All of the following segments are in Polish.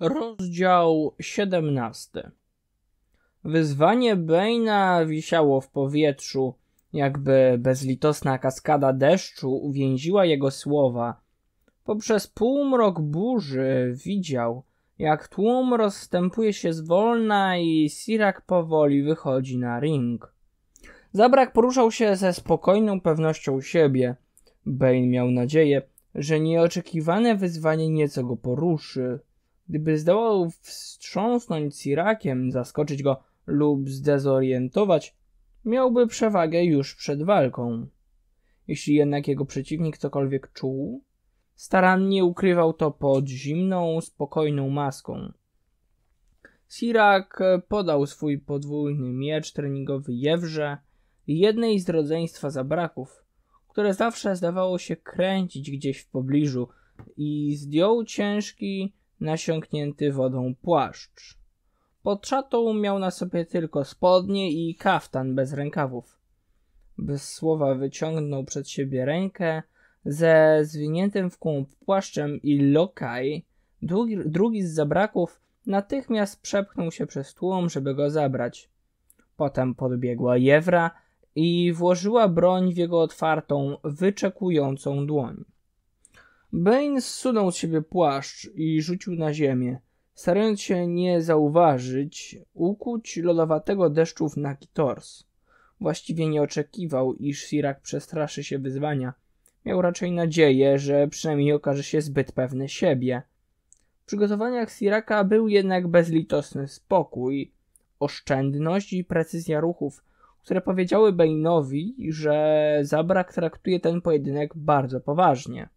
Rozdział 17. Wyzwanie Bejna wisiało w powietrzu, jakby bezlitosna kaskada deszczu uwięziła jego słowa. Poprzez półmrok burzy widział, jak tłum rozstępuje się zwolna i Sirak powoli wychodzi na ring. Zabrak poruszał się ze spokojną pewnością siebie. Bane miał nadzieję, że nieoczekiwane wyzwanie nieco go poruszy. Gdyby zdołał wstrząsnąć Sirakiem, zaskoczyć go lub zdezorientować, miałby przewagę już przed walką. Jeśli jednak jego przeciwnik cokolwiek czuł, starannie ukrywał to pod zimną, spokojną maską. Sirak podał swój podwójny miecz treningowy Jewrze, jednej z rodzeństwa zabraków, które zawsze zdawało się kręcić gdzieś w pobliżu i zdjął ciężki, nasiąknięty wodą płaszcz. Pod szatą miał na sobie tylko spodnie i kaftan bez rękawów. Bez słowa wyciągnął przed siebie rękę ze zwiniętym w kąt płaszczem i lokaj, drugi, drugi z zabraków, natychmiast przepchnął się przez tłum, żeby go zabrać. Potem podbiegła Jewra i włożyła broń w jego otwartą, wyczekującą dłoń. Bane zsunął z siebie płaszcz i rzucił na ziemię. Starając się nie zauważyć, ukuć lodowatego deszczów nagi tors. Właściwie nie oczekiwał, iż Sirak przestraszy się wyzwania. Miał raczej nadzieję, że przynajmniej okaże się zbyt pewny siebie. W przygotowaniach Siraka był jednak bezlitosny spokój, oszczędność i precyzja ruchów, które powiedziały Bainowi, że Zabrak traktuje ten pojedynek bardzo poważnie.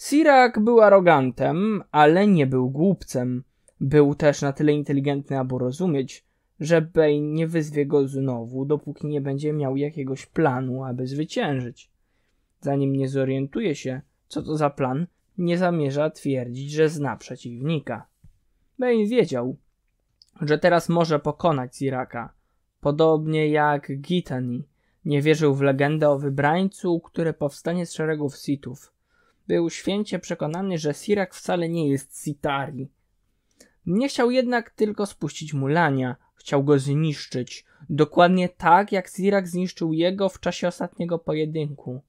Sirak był arogantem, ale nie był głupcem. Był też na tyle inteligentny, aby rozumieć, że Bane nie wyzwie go znowu, dopóki nie będzie miał jakiegoś planu, aby zwyciężyć. Zanim nie zorientuje się, co to za plan, nie zamierza twierdzić, że zna przeciwnika. Bane wiedział, że teraz może pokonać Siraka, podobnie jak Gitani. Nie wierzył w legendę o wybrańcu, który powstanie z szeregów Sithów. Był święcie przekonany, że Sirak wcale nie jest Sitari. Nie chciał jednak tylko spuścić mulania, chciał go zniszczyć, dokładnie tak jak Sirak zniszczył jego w czasie ostatniego pojedynku.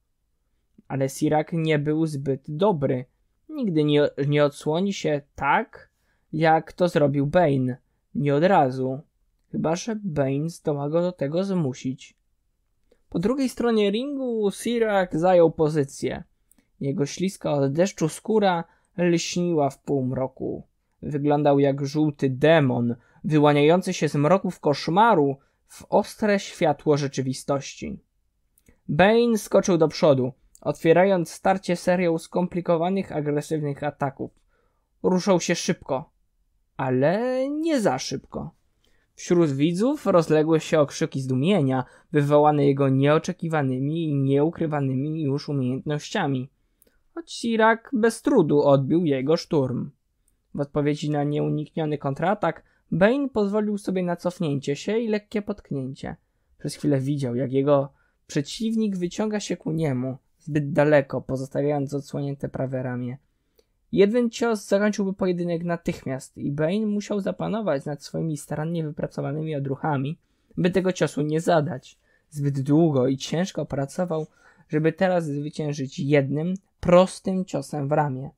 Ale Sirak nie był zbyt dobry. Nigdy nie, nie odsłoni się tak, jak to zrobił Bane. Nie od razu. Chyba, że Bane zdoła go do tego zmusić. Po drugiej stronie ringu Sirak zajął pozycję. Jego śliska od deszczu skóra lśniła w półmroku. Wyglądał jak żółty demon, wyłaniający się z mroków koszmaru w ostre światło rzeczywistości. Bane skoczył do przodu, otwierając starcie serią skomplikowanych, agresywnych ataków. Ruszał się szybko, ale nie za szybko. Wśród widzów rozległy się okrzyki zdumienia, wywołane jego nieoczekiwanymi i nieukrywanymi już umiejętnościami choć Irak bez trudu odbił jego szturm. W odpowiedzi na nieunikniony kontratak Bane pozwolił sobie na cofnięcie się i lekkie potknięcie. Przez chwilę widział, jak jego przeciwnik wyciąga się ku niemu, zbyt daleko, pozostawiając odsłonięte prawe ramię. Jeden cios zakończyłby pojedynek natychmiast i Bane musiał zapanować nad swoimi starannie wypracowanymi odruchami, by tego ciosu nie zadać. Zbyt długo i ciężko pracował, żeby teraz zwyciężyć jednym, prostym ciosem w ramię.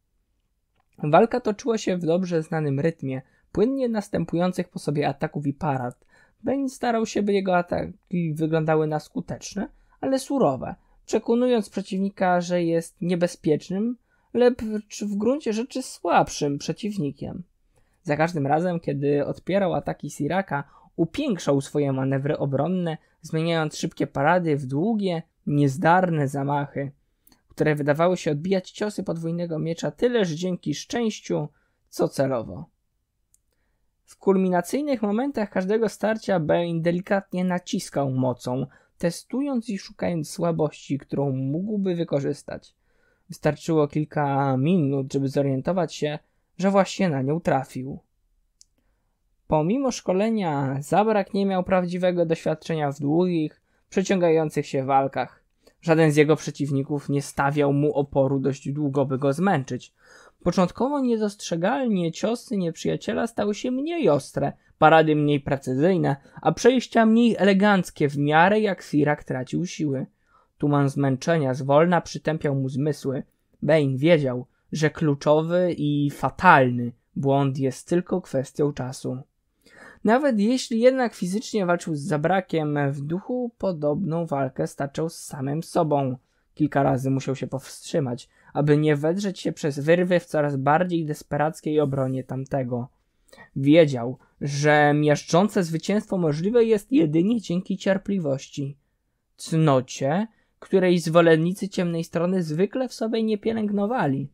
Walka toczyła się w dobrze znanym rytmie, płynnie następujących po sobie ataków i parad. Bane starał się, by jego ataki wyglądały na skuteczne, ale surowe, przekonując przeciwnika, że jest niebezpiecznym, lecz w gruncie rzeczy słabszym przeciwnikiem. Za każdym razem, kiedy odpierał ataki Siraka, upiększał swoje manewry obronne, zmieniając szybkie parady w długie, niezdarne zamachy które wydawały się odbijać ciosy podwójnego miecza tyleż dzięki szczęściu, co celowo. W kulminacyjnych momentach każdego starcia Bane delikatnie naciskał mocą, testując i szukając słabości, którą mógłby wykorzystać. Wystarczyło kilka minut, żeby zorientować się, że właśnie na nią trafił. Pomimo szkolenia, Zabrak nie miał prawdziwego doświadczenia w długich, przeciągających się walkach. Żaden z jego przeciwników nie stawiał mu oporu dość długo, by go zmęczyć. Początkowo niedostrzegalnie ciosy nieprzyjaciela stały się mniej ostre, parady mniej precyzyjne, a przejścia mniej eleganckie w miarę jak Firak tracił siły. Tuman zmęczenia zwolna przytępiał mu zmysły. Bane wiedział, że kluczowy i fatalny błąd jest tylko kwestią czasu. Nawet jeśli jednak fizycznie walczył z zabrakiem, w duchu podobną walkę staczał z samym sobą. Kilka razy musiał się powstrzymać, aby nie wedrzeć się przez wyrwy w coraz bardziej desperackiej obronie tamtego. Wiedział, że miażdżące zwycięstwo możliwe jest jedynie dzięki cierpliwości. Cnocie, której zwolennicy ciemnej strony zwykle w sobie nie pielęgnowali.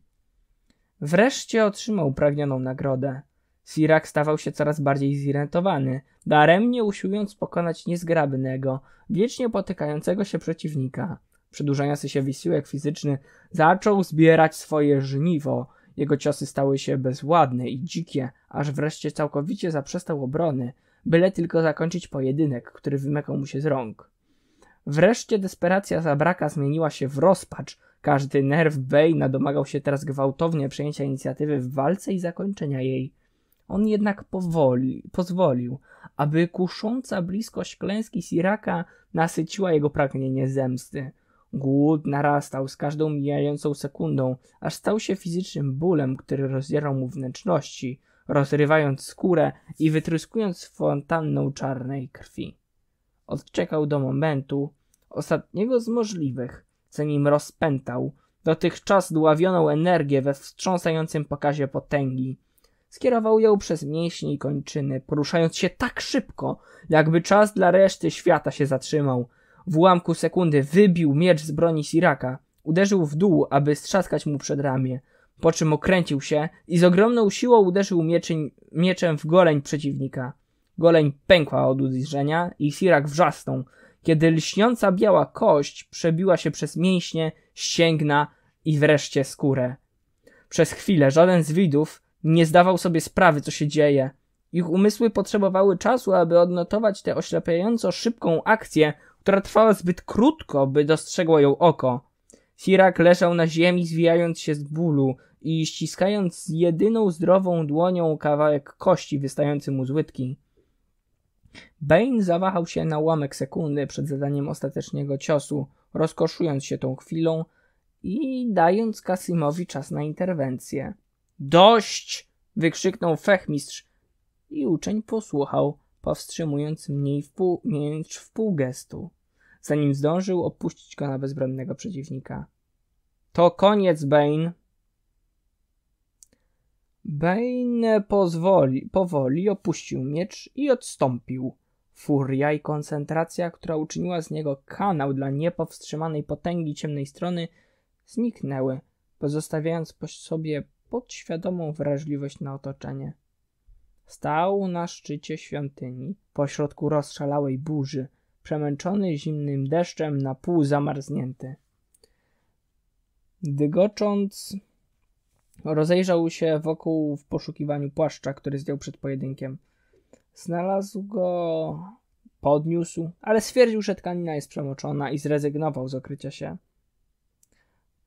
Wreszcie otrzymał pragnioną nagrodę. Sirak stawał się coraz bardziej zirytowany, daremnie usiłując pokonać niezgrabnego, wiecznie potykającego się przeciwnika. Przedłużający się wysiłek fizyczny zaczął zbierać swoje żniwo. Jego ciosy stały się bezładne i dzikie, aż wreszcie całkowicie zaprzestał obrony, byle tylko zakończyć pojedynek, który wymykał mu się z rąk. Wreszcie desperacja zabraka zmieniła się w rozpacz. Każdy nerw Bejna domagał się teraz gwałtownie przejęcia inicjatywy w walce i zakończenia jej. On jednak powoli, pozwolił, aby kusząca bliskość klęski Siraka nasyciła jego pragnienie zemsty. Głód narastał z każdą mijającą sekundą, aż stał się fizycznym bólem, który rozdzierał mu wnętrzności, rozrywając skórę i wytryskując fontanną czarnej krwi. Odczekał do momentu, ostatniego z możliwych, nim rozpętał dotychczas dławioną energię we wstrząsającym pokazie potęgi. Skierował ją przez mięśnie i kończyny, poruszając się tak szybko, jakby czas dla reszty świata się zatrzymał. W ułamku sekundy wybił miecz z broni Siraka, uderzył w dół, aby strzaskać mu przed ramię, po czym okręcił się i z ogromną siłą uderzył mieczyń, mieczem w goleń przeciwnika. Goleń pękła od uderzenia i Sirak wrzasnął, kiedy lśniąca biała kość przebiła się przez mięśnie, ścięgna i wreszcie skórę. Przez chwilę żaden z widów nie zdawał sobie sprawy, co się dzieje. Ich umysły potrzebowały czasu, aby odnotować tę oślepiająco szybką akcję, która trwała zbyt krótko, by dostrzegło ją oko. Sirak leżał na ziemi, zwijając się z bólu i ściskając jedyną zdrową dłonią kawałek kości wystający mu z łydki. Bane zawahał się na łamek sekundy przed zadaniem ostatecznego ciosu, rozkoszując się tą chwilą i dając Kasymowi czas na interwencję. Dość! wykrzyknął fechmistrz i uczeń posłuchał, powstrzymując mniej w pół, niż w pół gestu, zanim zdążył opuścić go na bezbronnego przeciwnika. To koniec, Bane! Bane pozwoli, powoli opuścił miecz i odstąpił. Furia i koncentracja, która uczyniła z niego kanał dla niepowstrzymanej potęgi ciemnej strony, zniknęły, pozostawiając po sobie podświadomą wrażliwość na otoczenie. Stał na szczycie świątyni, pośrodku rozszalałej burzy, przemęczony zimnym deszczem, na pół zamarznięty. Dygocząc, rozejrzał się wokół w poszukiwaniu płaszcza, który zdjął przed pojedynkiem. Znalazł go, podniósł, ale stwierdził, że tkanina jest przemoczona i zrezygnował z okrycia się.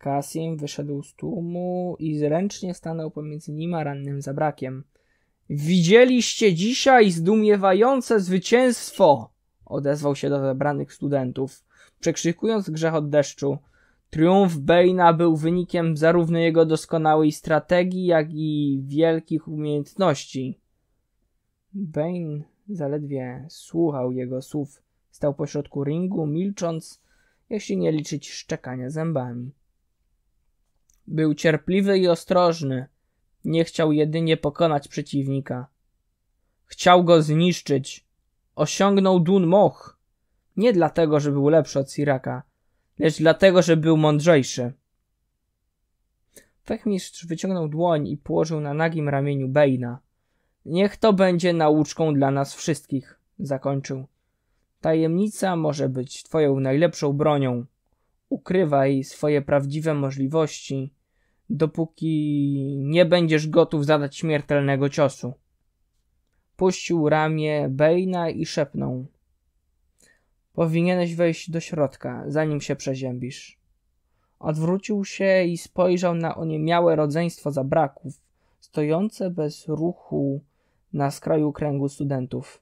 Kasim wyszedł z tłumu i zręcznie stanął pomiędzy nim a rannym zabrakiem. Widzieliście dzisiaj zdumiewające zwycięstwo! odezwał się do zebranych studentów, przekrzykując grzech od deszczu. Triumf Bejna był wynikiem zarówno jego doskonałej strategii, jak i wielkich umiejętności. Bain zaledwie słuchał jego słów. Stał pośrodku ringu, milcząc, jeśli nie liczyć szczekania zębami. Był cierpliwy i ostrożny. Nie chciał jedynie pokonać przeciwnika. Chciał go zniszczyć. Osiągnął Dun Moch. Nie dlatego, że był lepszy od Siraka, lecz dlatego, że był mądrzejszy. Fechmistrz wyciągnął dłoń i położył na nagim ramieniu Bejna. Niech to będzie nauczką dla nas wszystkich, zakończył. Tajemnica może być twoją najlepszą bronią. Ukrywaj swoje prawdziwe możliwości dopóki nie będziesz gotów zadać śmiertelnego ciosu. Puścił ramię Bejna i szepnął. Powinieneś wejść do środka, zanim się przeziębisz. Odwrócił się i spojrzał na oniemiałe rodzeństwo zabraków, stojące bez ruchu na skraju kręgu studentów.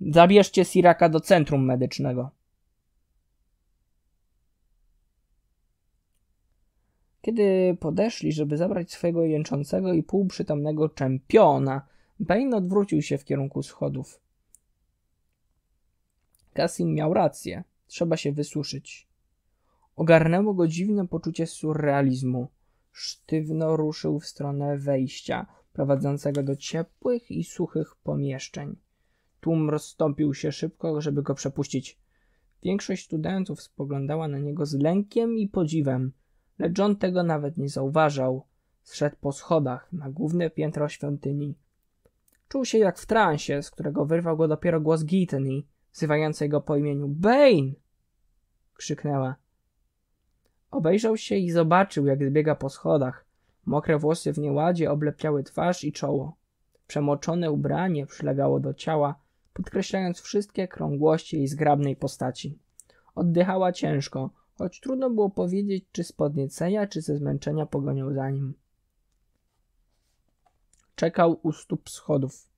Zabierzcie Siraka do centrum medycznego. Kiedy podeszli, żeby zabrać swojego jęczącego i półprzytomnego czempiona, Bane odwrócił się w kierunku schodów. Kasim miał rację. Trzeba się wysuszyć. Ogarnęło go dziwne poczucie surrealizmu. Sztywno ruszył w stronę wejścia, prowadzącego do ciepłych i suchych pomieszczeń. Tłum rozstąpił się szybko, żeby go przepuścić. Większość studentów spoglądała na niego z lękiem i podziwem – lecz on tego nawet nie zauważał. Zszedł po schodach na główne piętro świątyni. Czuł się jak w transie, z którego wyrwał go dopiero głos Gitany, wzywającej go po imieniu Bane! krzyknęła. Obejrzał się i zobaczył, jak zbiega po schodach. Mokre włosy w nieładzie oblepiały twarz i czoło. Przemoczone ubranie przylegało do ciała, podkreślając wszystkie krągłości jej zgrabnej postaci. Oddychała ciężko, choć trudno było powiedzieć, czy z podniecenia, czy ze zmęczenia pogonią za nim. Czekał u stóp schodów.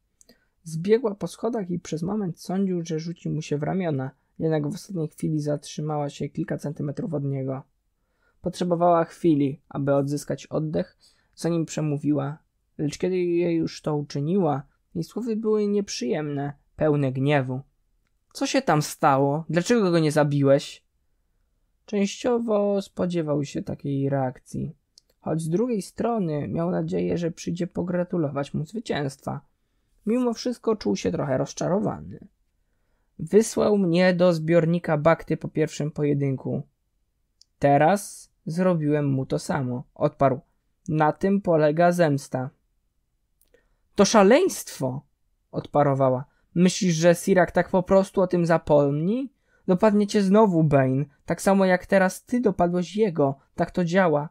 Zbiegła po schodach i przez moment sądził, że rzuci mu się w ramiona, jednak w ostatniej chwili zatrzymała się kilka centymetrów od niego. Potrzebowała chwili, aby odzyskać oddech, zanim przemówiła, lecz kiedy jej już to uczyniła, jej słowy były nieprzyjemne, pełne gniewu. Co się tam stało? Dlaczego go nie zabiłeś? Częściowo spodziewał się takiej reakcji, choć z drugiej strony miał nadzieję, że przyjdzie pogratulować mu zwycięstwa. Mimo wszystko czuł się trochę rozczarowany. Wysłał mnie do zbiornika bakty po pierwszym pojedynku. Teraz zrobiłem mu to samo, odparł. Na tym polega zemsta. To szaleństwo! odparowała. Myślisz, że Sirak tak po prostu o tym zapomni? Dopadnie cię znowu, Bane. Tak samo jak teraz ty dopadłeś jego. Tak to działa.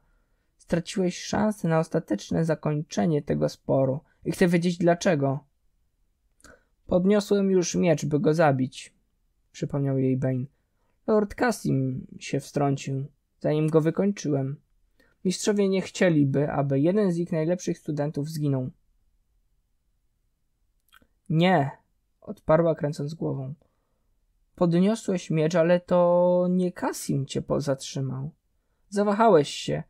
Straciłeś szansę na ostateczne zakończenie tego sporu. I chcę wiedzieć dlaczego. Podniosłem już miecz, by go zabić. Przypomniał jej Bane. Lord Cassim się wstrącił, zanim go wykończyłem. Mistrzowie nie chcieliby, aby jeden z ich najlepszych studentów zginął. Nie, odparła kręcąc głową. Podniosłeś miecz, ale to nie Kasim cię zatrzymał. Zawahałeś się.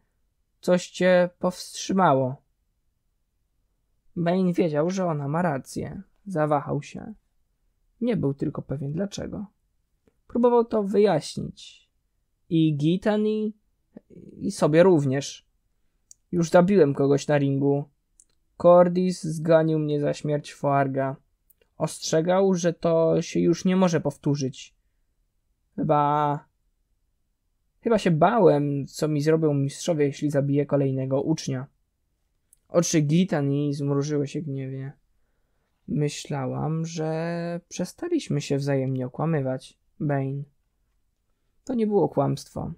Coś cię powstrzymało. Bane wiedział, że ona ma rację. Zawahał się. Nie był tylko pewien dlaczego. Próbował to wyjaśnić. I Gitan i, i sobie również. Już zabiłem kogoś na ringu. Cordis zganił mnie za śmierć Foarga ostrzegał, że to się już nie może powtórzyć. Chyba. Chyba się bałem, co mi zrobią mistrzowie, jeśli zabiję kolejnego ucznia. Oczy i zmrużyły się gniewnie. Myślałam, że przestaliśmy się wzajemnie okłamywać, Bane. To nie było kłamstwo.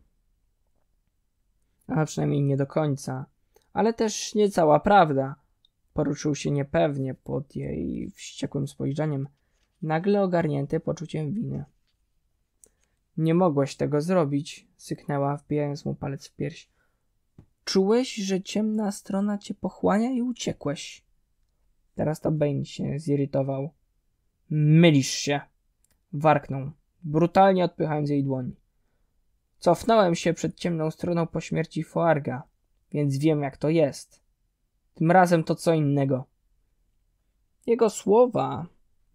A przynajmniej nie do końca. Ale też nie cała prawda. Poruszył się niepewnie pod jej wściekłym spojrzeniem, nagle ogarnięty poczuciem winy. Nie mogłeś tego zrobić, syknęła, wbijając mu palec w pierś. Czułeś, że ciemna strona cię pochłania i uciekłeś. Teraz to Bane się zirytował. Mylisz się! Warknął, brutalnie odpychając jej dłoń. Cofnąłem się przed ciemną stroną po śmierci Foarga, więc wiem jak to jest. Tym razem to co innego. Jego słowa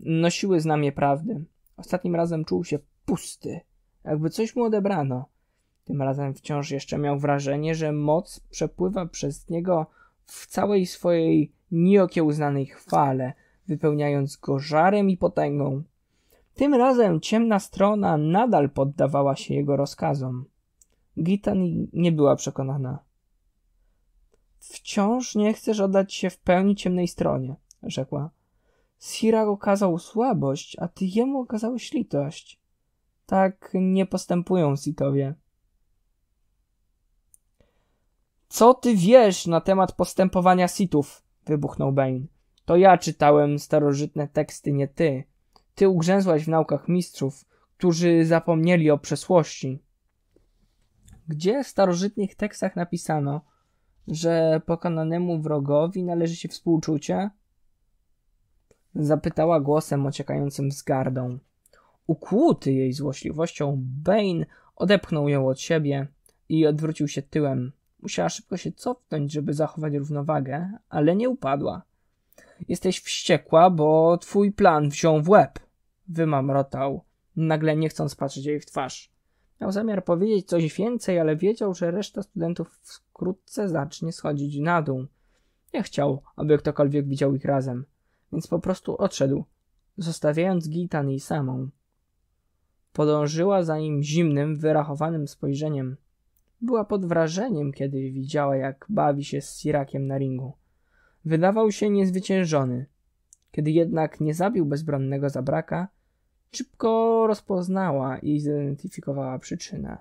nosiły znamie prawdy. Ostatnim razem czuł się pusty, jakby coś mu odebrano. Tym razem wciąż jeszcze miał wrażenie, że moc przepływa przez niego w całej swojej nieokiełznanej chwale, wypełniając go żarem i potęgą. Tym razem ciemna strona nadal poddawała się jego rozkazom. Gitani nie była przekonana. Wciąż nie chcesz oddać się w pełni ciemnej stronie, rzekła. Sirach okazał słabość, a ty jemu okazałeś litość. Tak nie postępują Sitowie. Co ty wiesz na temat postępowania Sitów? wybuchnął Bane. To ja czytałem starożytne teksty, nie ty. Ty ugrzęzłaś w naukach mistrzów, którzy zapomnieli o przeszłości. Gdzie w starożytnych tekstach napisano, że pokonanemu wrogowi należy się współczucie? Zapytała głosem ociekającym wzgardą. Ukłuty jej złośliwością, Bane odepchnął ją od siebie i odwrócił się tyłem. Musiała szybko się cofnąć, żeby zachować równowagę, ale nie upadła. Jesteś wściekła, bo twój plan wziął w łeb, wymamrotał, nagle nie chcąc patrzeć jej w twarz. Miał zamiar powiedzieć coś więcej, ale wiedział, że reszta studentów wkrótce zacznie schodzić na dół. Nie chciał, aby ktokolwiek widział ich razem, więc po prostu odszedł, zostawiając Gitan jej samą. Podążyła za nim zimnym, wyrachowanym spojrzeniem. Była pod wrażeniem, kiedy widziała, jak bawi się z Sirakiem na ringu. Wydawał się niezwyciężony. Kiedy jednak nie zabił bezbronnego zabraka, szybko rozpoznała i zidentyfikowała przyczynę.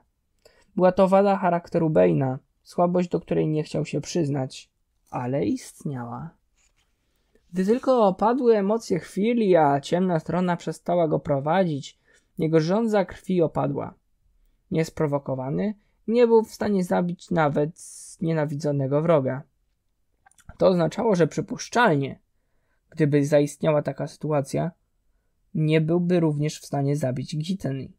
Była to wada charakteru Bejna, słabość, do której nie chciał się przyznać, ale istniała. Gdy tylko opadły emocje chwili, a ciemna strona przestała go prowadzić, jego żądza krwi opadła. Niesprowokowany, nie był w stanie zabić nawet nienawidzonego wroga. To oznaczało, że przypuszczalnie, gdyby zaistniała taka sytuacja, nie byłby również w stanie zabić Giteni.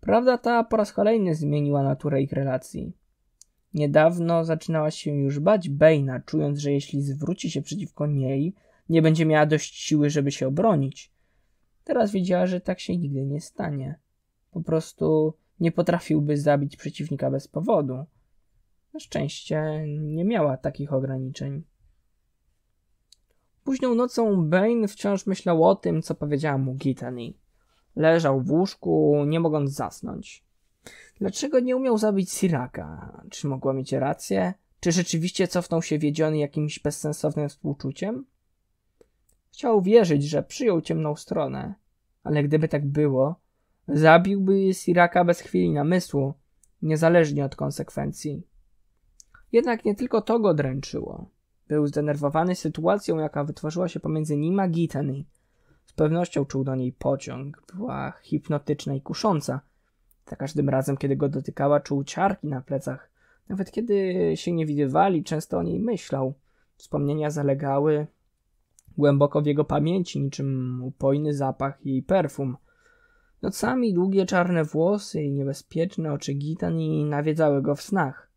Prawda ta po raz kolejny zmieniła naturę ich relacji. Niedawno zaczynała się już bać Bejna, czując, że jeśli zwróci się przeciwko niej, nie będzie miała dość siły, żeby się obronić. Teraz wiedziała, że tak się nigdy nie stanie. Po prostu nie potrafiłby zabić przeciwnika bez powodu. Na szczęście nie miała takich ograniczeń. Późną nocą Bane wciąż myślał o tym, co powiedziała mu Gitany. Leżał w łóżku, nie mogąc zasnąć. Dlaczego nie umiał zabić Siraka? Czy mogła mieć rację? Czy rzeczywiście cofnął się wiedziony jakimś bezsensownym współczuciem? Chciał wierzyć, że przyjął ciemną stronę, ale gdyby tak było, zabiłby Siraka bez chwili namysłu, niezależnie od konsekwencji. Jednak nie tylko to go dręczyło. Był zdenerwowany sytuacją, jaka wytworzyła się pomiędzy nim a Gitany. Z pewnością czuł do niej pociąg. Była hipnotyczna i kusząca. Za każdym razem, kiedy go dotykała, czuł ciarki na plecach. Nawet kiedy się nie widywali, często o niej myślał. Wspomnienia zalegały głęboko w jego pamięci, niczym upojny zapach jej perfum. Nocami długie czarne włosy i niebezpieczne oczy Gitani nawiedzały go w snach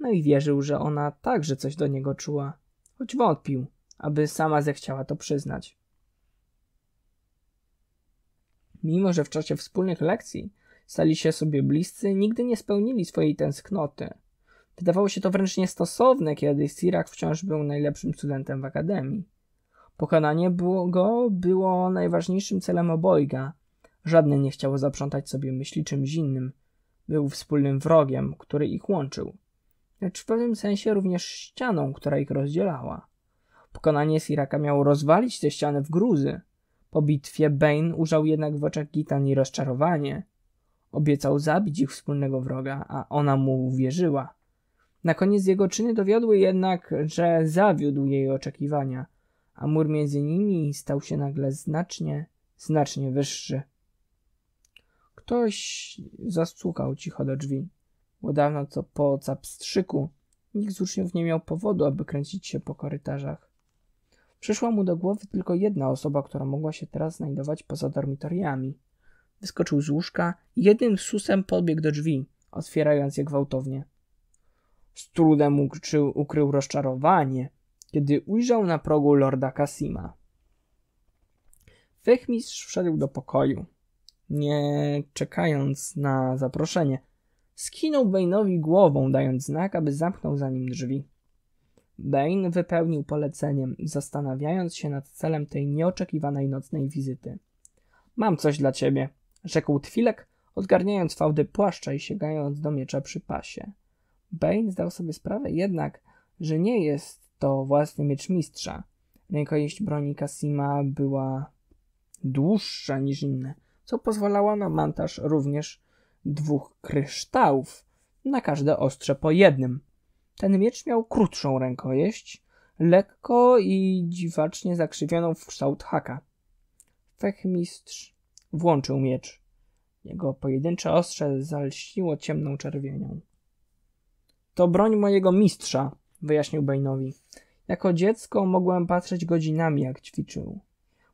no i wierzył, że ona także coś do niego czuła, choć wątpił, aby sama zechciała to przyznać. Mimo, że w czasie wspólnych lekcji stali się sobie bliscy, nigdy nie spełnili swojej tęsknoty. Wydawało się to wręcz niestosowne, kiedy Sirak wciąż był najlepszym studentem w akademii. Pokonanie było go było najważniejszym celem obojga. Żadne nie chciało zaprzątać sobie myśli czymś innym. Był wspólnym wrogiem, który ich łączył lecz w pewnym sensie również ścianą, która ich rozdzielała. Pokonanie Siraka miało rozwalić te ściany w gruzy. Po bitwie Bane użał jednak w oczach Gitani rozczarowanie. Obiecał zabić ich wspólnego wroga, a ona mu uwierzyła. Na koniec jego czyny dowiodły jednak, że zawiódł jej oczekiwania, a mur między nimi stał się nagle znacznie, znacznie wyższy. Ktoś zastukał cicho do drzwi. Bo dawno co po capstrzyku nikt z uczniów nie miał powodu, aby kręcić się po korytarzach. Przyszła mu do głowy tylko jedna osoba, która mogła się teraz znajdować poza dormitoriami. Wyskoczył z łóżka i jednym susem podbiegł do drzwi, otwierając je gwałtownie. Z trudem ukrył, ukrył rozczarowanie, kiedy ujrzał na progu lorda Kasima. Fechmistrz wszedł do pokoju, nie czekając na zaproszenie – Skinął Bane'owi głową, dając znak, aby zamknął za nim drzwi. Bane wypełnił poleceniem, zastanawiając się nad celem tej nieoczekiwanej nocnej wizyty. Mam coś dla ciebie, rzekł Twilek, odgarniając fałdy płaszcza i sięgając do miecza przy pasie. Bane zdał sobie sprawę jednak, że nie jest to własny miecz mistrza. Rękojeść broni Kasima była dłuższa niż inne, co pozwalała na montaż również dwóch kryształów, na każde ostrze po jednym. Ten miecz miał krótszą rękojeść, lekko i dziwacznie zakrzywioną w kształt haka. Fechmistrz włączył miecz. Jego pojedyncze ostrze zalśniło ciemną czerwienią. To broń mojego mistrza, wyjaśnił Bejnowi. Jako dziecko mogłem patrzeć godzinami, jak ćwiczył.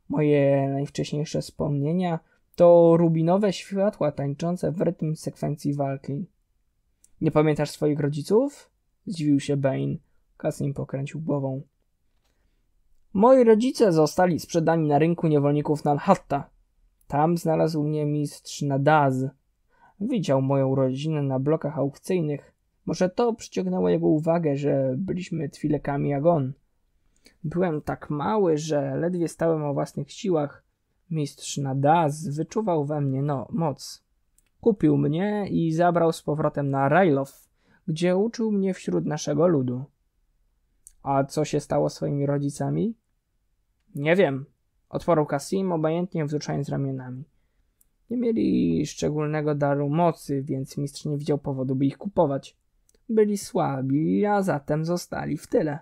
Moje najwcześniejsze wspomnienia – to rubinowe światła tańczące w rytm sekwencji walki. Nie pamiętasz swoich rodziców? Zdziwił się Bane. Kasim pokręcił głową. Moi rodzice zostali sprzedani na rynku niewolników Nanhatta. Tam znalazł mnie mistrz Nadaz. Widział moją rodzinę na blokach aukcyjnych. Może to przyciągnęło jego uwagę, że byliśmy twilekami Agon. Byłem tak mały, że ledwie stałem o własnych siłach. Mistrz Nadaz wyczuwał we mnie no, moc. Kupił mnie i zabrał z powrotem na Railow, gdzie uczył mnie wśród naszego ludu. A co się stało swoimi rodzicami? Nie wiem, odparł Kasim, obojętnie wzruszając ramionami. Nie mieli szczególnego daru mocy, więc mistrz nie widział powodu, by ich kupować. Byli słabi, a zatem zostali w tyle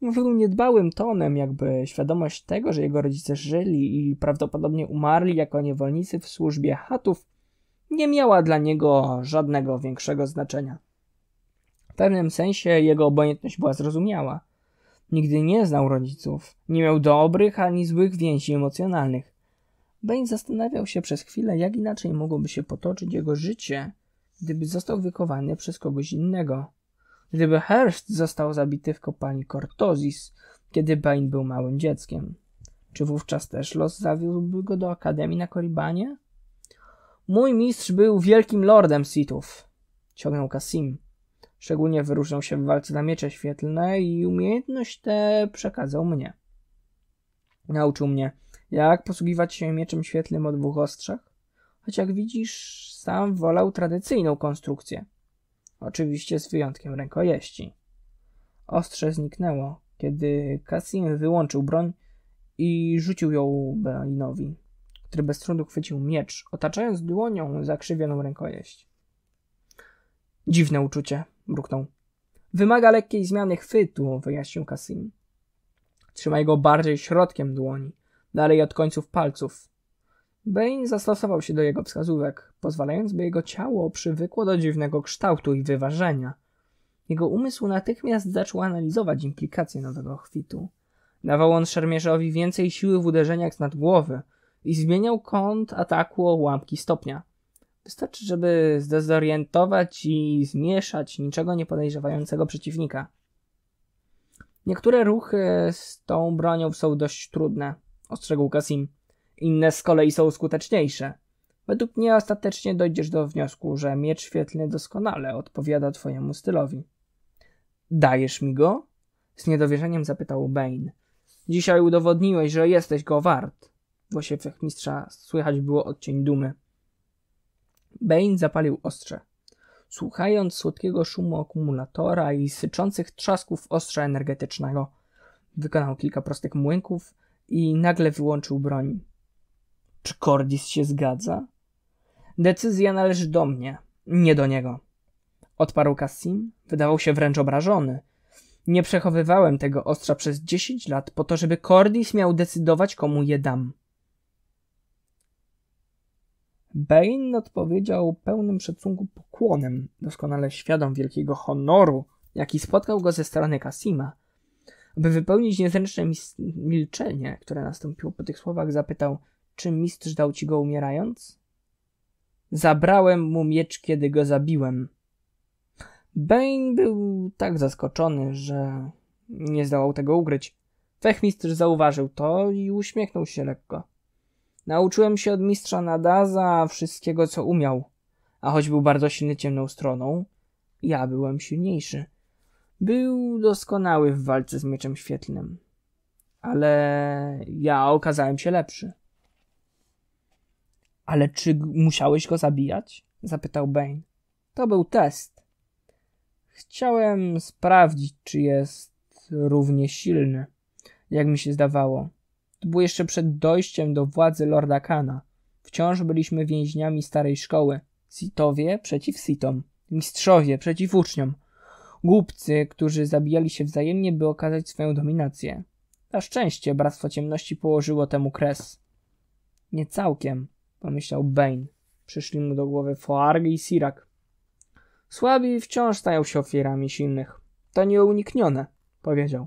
mówił niedbałym tonem, jakby świadomość tego, że jego rodzice żyli i prawdopodobnie umarli jako niewolnicy w służbie chatów, nie miała dla niego żadnego większego znaczenia. W pewnym sensie jego obojętność była zrozumiała. Nigdy nie znał rodziców, nie miał dobrych ani złych więzi emocjonalnych. Bain zastanawiał się przez chwilę, jak inaczej mogłoby się potoczyć jego życie, gdyby został wychowany przez kogoś innego gdyby Hearst został zabity w kopalni Cortozis, kiedy Bain był małym dzieckiem. Czy wówczas też los zawiódłby go do Akademii na Koribanie? Mój mistrz był wielkim lordem Sithów, ciągnął Kasim. Szczególnie wyróżniał się w walce na miecze świetlne i umiejętność tę przekazał mnie. Nauczył mnie, jak posługiwać się mieczem świetlnym o dwóch ostrzach, choć jak widzisz, sam wolał tradycyjną konstrukcję oczywiście z wyjątkiem rękojeści. Ostrze zniknęło, kiedy Cassim wyłączył broń i rzucił ją Belinowi, który bez trudu chwycił miecz, otaczając dłonią zakrzywioną rękojeść. Dziwne uczucie, mruknął. Wymaga lekkiej zmiany chwytu, wyjaśnił Cassim. Trzymaj go bardziej środkiem dłoni, dalej od końców palców. Bane zastosował się do jego wskazówek, pozwalając, by jego ciało przywykło do dziwnego kształtu i wyważenia. Jego umysł natychmiast zaczął analizować implikacje nowego chwitu. Dawał on szermierzowi więcej siły w uderzeniach z nad głowy i zmieniał kąt ataku o ułamki stopnia. Wystarczy, żeby zdezorientować i zmieszać niczego nie podejrzewającego przeciwnika. Niektóre ruchy z tą bronią są dość trudne, ostrzegł Kasim. Inne z kolei są skuteczniejsze. Według mnie ostatecznie dojdziesz do wniosku, że miecz świetlny doskonale odpowiada twojemu stylowi. Dajesz mi go? Z niedowierzeniem zapytał Bane. Dzisiaj udowodniłeś, że jesteś go wart. W głosie mistrza słychać było odcień dumy. Bane zapalił ostrze. Słuchając słodkiego szumu akumulatora i syczących trzasków ostrza energetycznego, wykonał kilka prostych młynków i nagle wyłączył broń. Czy Cordis się zgadza? Decyzja należy do mnie, nie do niego. Odparł Cassim, wydawał się wręcz obrażony. Nie przechowywałem tego ostrza przez dziesięć lat po to, żeby Cordis miał decydować, komu je dam. Bane odpowiedział pełnym szacunku pokłonem, doskonale świadom wielkiego honoru, jaki spotkał go ze strony Kasima. aby wypełnić niezręczne milczenie, które nastąpiło po tych słowach, zapytał, czy mistrz dał ci go umierając? Zabrałem mu miecz, kiedy go zabiłem. Bane był tak zaskoczony, że nie zdołał tego ukryć. Fechmistrz zauważył to i uśmiechnął się lekko. Nauczyłem się od mistrza Nadaza wszystkiego, co umiał. A choć był bardzo silny ciemną stroną, ja byłem silniejszy. Był doskonały w walce z mieczem świetlnym. Ale ja okazałem się lepszy. Ale czy musiałeś go zabijać? zapytał Bane. To był test. Chciałem sprawdzić, czy jest równie silny, jak mi się zdawało. To było jeszcze przed dojściem do władzy Lorda Kana. Wciąż byliśmy więźniami starej szkoły. Sitowie przeciw Sitom, mistrzowie przeciw uczniom. Głupcy, którzy zabijali się wzajemnie, by okazać swoją dominację. Na szczęście Bractwo Ciemności położyło temu kres. Nie całkiem pomyślał Bane. Przyszli mu do głowy Foarg i Sirak. Słabi wciąż stają się ofiarami silnych. To nieuniknione, powiedział.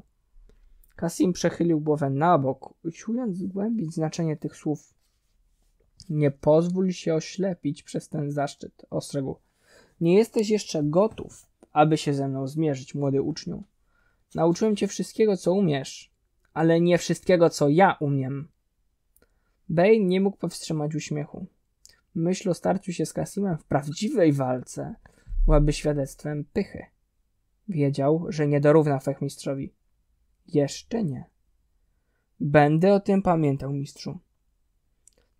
Kasim przechylił głowę na bok, usiłując zgłębić znaczenie tych słów. Nie pozwól się oślepić przez ten zaszczyt, ostrzegł. Nie jesteś jeszcze gotów, aby się ze mną zmierzyć, młody uczniu. Nauczyłem cię wszystkiego, co umiesz, ale nie wszystkiego, co ja umiem. Bane nie mógł powstrzymać uśmiechu. Myśl o starciu się z Kasimem w prawdziwej walce byłaby świadectwem pychy. Wiedział, że nie dorówna fechmistrzowi. Jeszcze nie. Będę o tym pamiętał, mistrzu.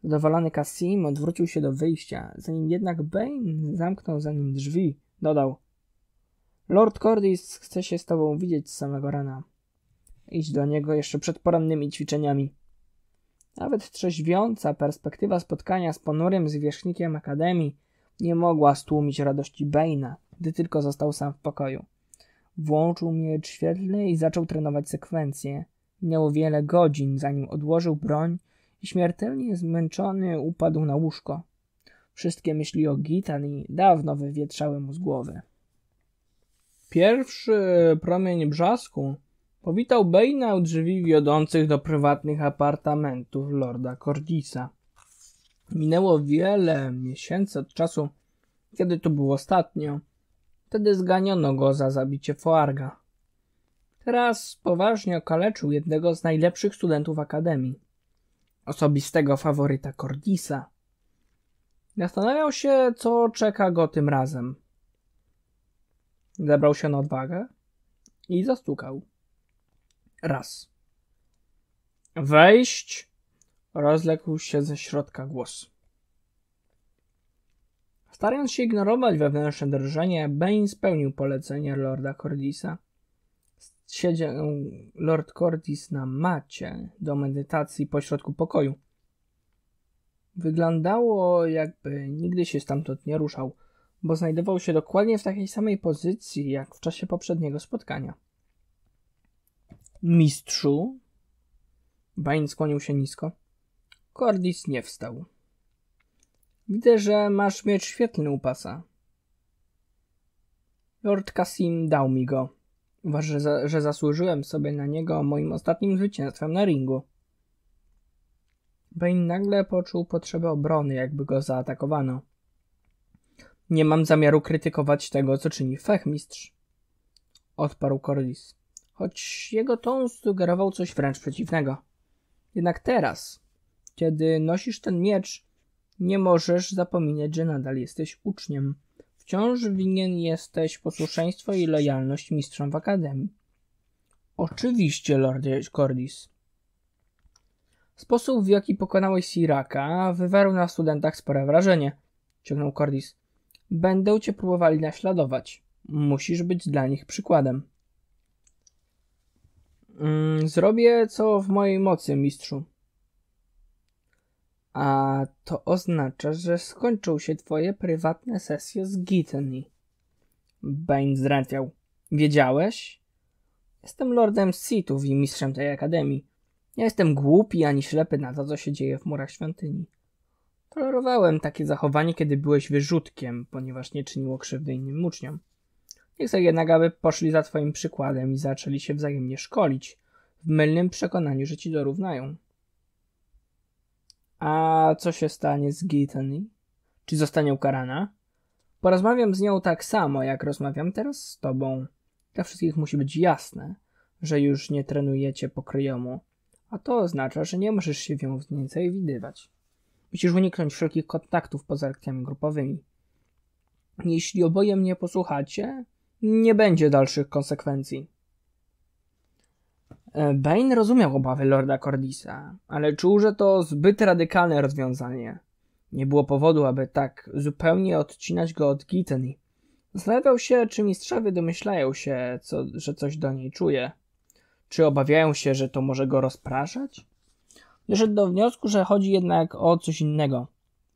Zadowolony Kasim odwrócił się do wyjścia, zanim jednak Bane zamknął za nim drzwi, dodał Lord Cordis chce się z tobą widzieć z samego rana. Idź do niego jeszcze przed porannymi ćwiczeniami. Nawet trzeźwiąca perspektywa spotkania z ponurym zwierzchnikiem Akademii nie mogła stłumić radości Bane'a, gdy tylko został sam w pokoju. Włączył miecz świetlny i zaczął trenować sekwencję. Miało wiele godzin, zanim odłożył broń i śmiertelnie zmęczony upadł na łóżko. Wszystkie myśli o Gitani dawno wywietrzały mu z głowy. Pierwszy promień brzasku Powitał Bane u drzwi wiodących do prywatnych apartamentów lorda Cordisa. Minęło wiele miesięcy od czasu, kiedy to było ostatnio. Wtedy zganiono go za zabicie Foarga. Teraz poważnie okaleczył jednego z najlepszych studentów Akademii. Osobistego faworyta Cordisa. Zastanawiał się, co czeka go tym razem. Zebrał się na odwagę i zastukał. Raz. Wejść. Rozległ się ze środka głos. Starając się ignorować wewnętrzne drżenie, Bane spełnił polecenie lorda Cordisa. Siedział lord Cordis na macie do medytacji pośrodku pokoju. Wyglądało, jakby nigdy się stamtąd nie ruszał, bo znajdował się dokładnie w takiej samej pozycji jak w czasie poprzedniego spotkania. Mistrzu? Bain skłonił się nisko. Cordis nie wstał. Widzę, że masz mieć świetny u pasa. Lord Cassim dał mi go. Uważ, że, za, że zasłużyłem sobie na niego moim ostatnim zwycięstwem na ringu. Bane nagle poczuł potrzebę obrony, jakby go zaatakowano. Nie mam zamiaru krytykować tego, co czyni fechmistrz, odparł Cordis choć jego ton sugerował coś wręcz przeciwnego. Jednak teraz, kiedy nosisz ten miecz, nie możesz zapominać, że nadal jesteś uczniem. Wciąż winien jesteś posłuszeństwo i lojalność mistrzom w akademii. Oczywiście, Lordzie Cordis. Sposób, w jaki pokonałeś Siraka, wywarł na studentach spore wrażenie, ciągnął Cordis. Będą cię próbowali naśladować. Musisz być dla nich przykładem. Mm, zrobię co w mojej mocy, mistrzu. A to oznacza, że skończą się twoje prywatne sesje z Gitany. Bane zdradział. Wiedziałeś? Jestem lordem Sithów i mistrzem tej akademii. Nie jestem głupi ani ślepy na to, co się dzieje w murach świątyni. Tolerowałem takie zachowanie, kiedy byłeś wyrzutkiem, ponieważ nie czyniło krzywdy innym uczniom. Nie chcę jednak, aby poszli za twoim przykładem i zaczęli się wzajemnie szkolić, w mylnym przekonaniu, że ci dorównają. A co się stanie z Gitany? Czy zostanie ukarana? Porozmawiam z nią tak samo, jak rozmawiam teraz z tobą. Dla wszystkich musi być jasne, że już nie trenujecie pokryjomu, a to oznacza, że nie możesz się w nią więcej widywać. Musisz uniknąć wszelkich kontaktów poza lekcjami grupowymi. Jeśli oboje mnie posłuchacie, nie będzie dalszych konsekwencji. E, Bane rozumiał obawy Lorda Cordisa, ale czuł, że to zbyt radykalne rozwiązanie. Nie było powodu, aby tak zupełnie odcinać go od Gitany. Zastanawiał się, czy mistrzowie domyślają się, co, że coś do niej czuje. Czy obawiają się, że to może go rozpraszać? Doszedł do wniosku, że chodzi jednak o coś innego.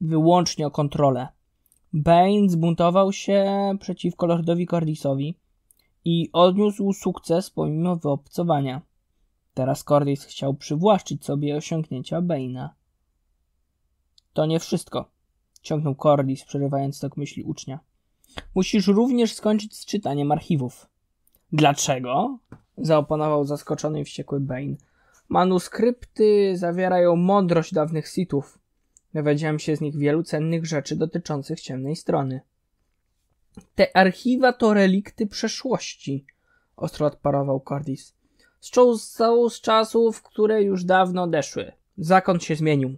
Wyłącznie o kontrolę. Bane zbuntował się przeciwko lordowi Cordisowi i odniósł sukces pomimo wyobcowania. Teraz Cordis chciał przywłaszczyć sobie osiągnięcia Bane'a. To nie wszystko, ciągnął Cordis, przerywając tok myśli ucznia. Musisz również skończyć z czytaniem archiwów. Dlaczego? zaoponował zaskoczony i wściekły Bane. Manuskrypty zawierają mądrość dawnych sitów. Dowiedziałem się z nich wielu cennych rzeczy dotyczących ciemnej strony. Te archiwa to relikty przeszłości, ostro odparował Cordis. Są z czasów, które już dawno odeszły. Zakąd się zmienił.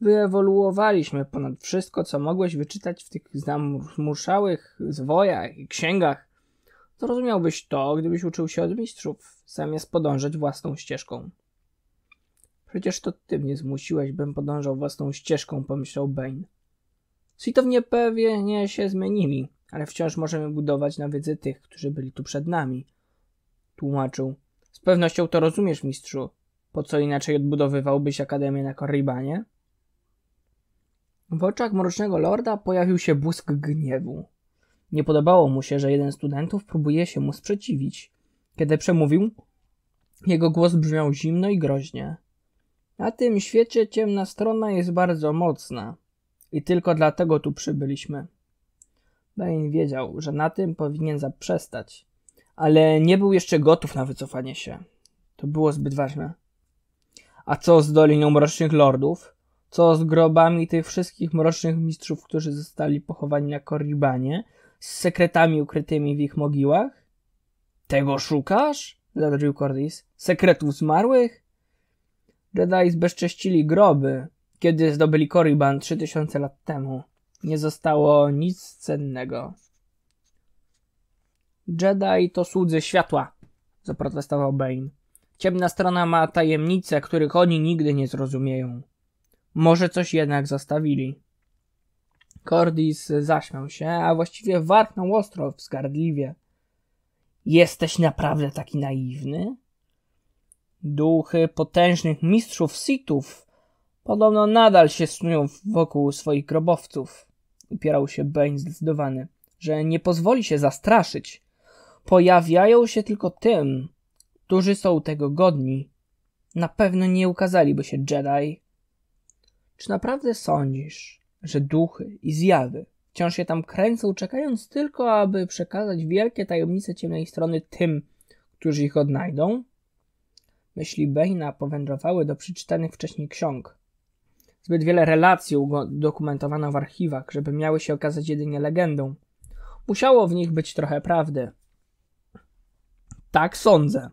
Wyewoluowaliśmy ponad wszystko, co mogłeś wyczytać w tych zamuszałych zwojach i księgach. Zrozumiałbyś to, gdybyś uczył się od mistrzów, zamiast podążać własną ścieżką. Przecież to ty mnie zmusiłeś, bym podążał własną ścieżką, pomyślał Bane. Sitownie pewnie się zmienili, ale wciąż możemy budować na wiedzy tych, którzy byli tu przed nami. Tłumaczył. Z pewnością to rozumiesz, mistrzu. Po co inaczej odbudowywałbyś Akademię na Korribanie? W oczach Mrocznego Lorda pojawił się błysk gniewu. Nie podobało mu się, że jeden z studentów próbuje się mu sprzeciwić. Kiedy przemówił, jego głos brzmiał zimno i groźnie. Na tym świecie ciemna strona jest bardzo mocna i tylko dlatego tu przybyliśmy. Bane wiedział, że na tym powinien zaprzestać, ale nie był jeszcze gotów na wycofanie się. To było zbyt ważne. A co z Doliną Mrocznych Lordów? Co z grobami tych wszystkich mrocznych mistrzów, którzy zostali pochowani na Korribanie, z sekretami ukrytymi w ich mogiłach? Tego szukasz? zadrżył Cordis. Sekretów zmarłych? Jedi zbezcześcili groby, kiedy zdobyli Korriban 3000 lat temu. Nie zostało nic cennego. Jedi to słudzy światła, zaprotestował Bane. Ciemna strona ma tajemnice, których oni nigdy nie zrozumieją. Może coś jednak zostawili. Cordis zaśmiał się, a właściwie warknął ostro, wzgardliwie. Jesteś naprawdę taki naiwny? Duchy potężnych mistrzów Sithów podobno nadal się snują wokół swoich grobowców. Upierał się Bane zdecydowany, że nie pozwoli się zastraszyć. Pojawiają się tylko tym, którzy są tego godni. Na pewno nie ukazaliby się Jedi. Czy naprawdę sądzisz, że duchy i zjawy wciąż się tam kręcą, czekając tylko, aby przekazać wielkie tajemnice ciemnej strony tym, którzy ich odnajdą? myśli Baina powędrowały do przeczytanych wcześniej ksiąg. Zbyt wiele relacji udokumentowano w archiwach, żeby miały się okazać jedynie legendą. Musiało w nich być trochę prawdy. Tak sądzę.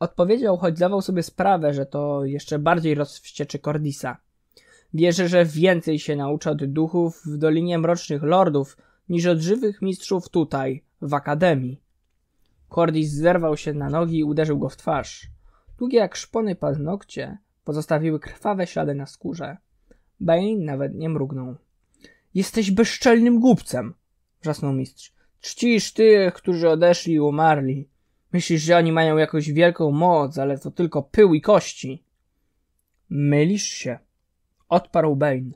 Odpowiedział, choć zdawał sobie sprawę, że to jeszcze bardziej rozwścieczy Cordisa. Wierzę, że więcej się nauczy od duchów w Dolinie Mrocznych Lordów niż od żywych mistrzów tutaj, w Akademii. Cordis zerwał się na nogi i uderzył go w twarz. Długie jak szpony paznokcie pozostawiły krwawe ślady na skórze. Bane nawet nie mrugnął. Jesteś bezczelnym głupcem, wrzasnął mistrz. Czcisz tych, którzy odeszli i umarli. Myślisz, że oni mają jakąś wielką moc, ale to tylko pył i kości. Mylisz się, odparł Bane.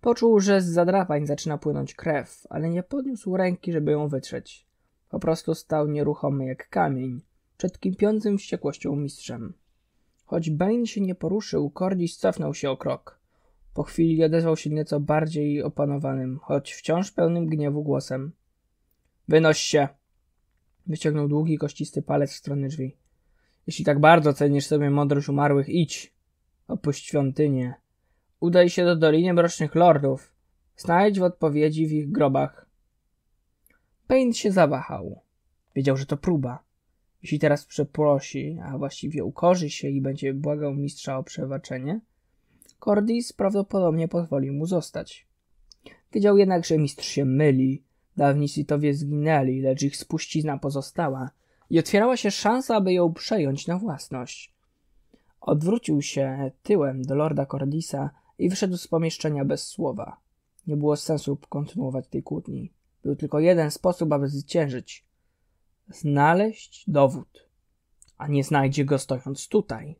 Poczuł, że z zadrapań zaczyna płynąć krew, ale nie podniósł ręki, żeby ją wytrzeć. Po prostu stał nieruchomy jak kamień, przed kipiącym wściekłością mistrzem. Choć Bane się nie poruszył, Cordis cofnął się o krok. Po chwili odezwał się nieco bardziej opanowanym, choć wciąż pełnym gniewu głosem. Wynoś się! Wyciągnął długi, kościsty palec w stronę drzwi. Jeśli tak bardzo cenisz sobie mądrość umarłych, idź! Opuść świątynię. Udaj się do Doliny Mrocznych Lordów. Znajdź w odpowiedzi w ich grobach. Paint się zawahał. Wiedział, że to próba. Jeśli teraz przeprosi, a właściwie ukorzy się i będzie błagał mistrza o przebaczenie, Cordis prawdopodobnie pozwoli mu zostać. Wiedział jednak, że mistrz się myli. Dawni Sitowie zginęli, lecz ich spuścizna pozostała i otwierała się szansa, aby ją przejąć na własność. Odwrócił się tyłem do lorda Cordisa i wyszedł z pomieszczenia bez słowa. Nie było sensu kontynuować tej kłótni. Był tylko jeden sposób, aby zwyciężyć znaleźć dowód, a nie znajdzie go stojąc tutaj.